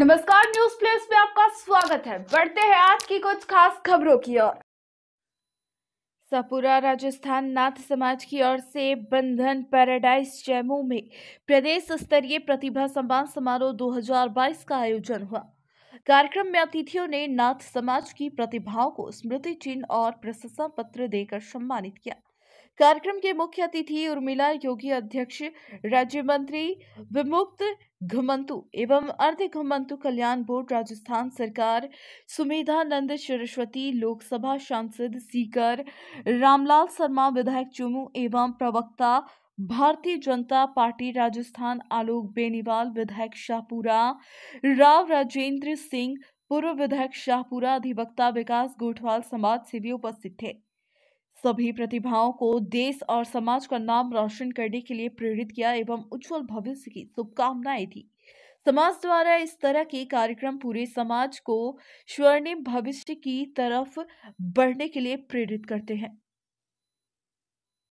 नमस्कार news place में आपका स्वागत है बढ़ते हैं आज की कुछ खास खबरों की ओर सपुरा राजस्थान नाथ समाज की ओर से बंधन पैराडाइज जैमू में प्रदेश स्तरीय प्रतिभा सम्मान समारोह 2022 का आयोजन हुआ कार्यक्रम में अतिथियों ने नाथ समाज की प्रतिभाओं को स्मृति चिन्ह और प्रशंसा पत्र देकर सम्मानित किया कार्यक्रम के मुख्य अतिथि उर्मिला योगी अध्यक्ष राज्य मंत्री विमुक्त घुमंतु एवं अर्ध घुमंतु कल्याण बोर्ड राजस्थान सरकार सुमेधानंद सरस्वती लोकसभा सांसद सीकर रामलाल शर्मा विधायक चुमू एवं प्रवक्ता भारतीय जनता पार्टी राजस्थान आलोक बेनीवाल विधायक शाहपुरा राव राजेंद्र सिंह पूर्व विधायक शाहपुरा अधिवक्ता विकास गोठवाल समाज सेवी उपस्थित थे सभी प्रतिभाओं को देश और समाज का नाम रोशन करने के लिए प्रेरित किया एवं उज्जवल भविष्य की शुभकामनाएं थी समाज द्वारा इस तरह के कार्यक्रम पूरे समाज को स्वर्णिम भविष्य की तरफ बढ़ने के लिए प्रेरित करते हैं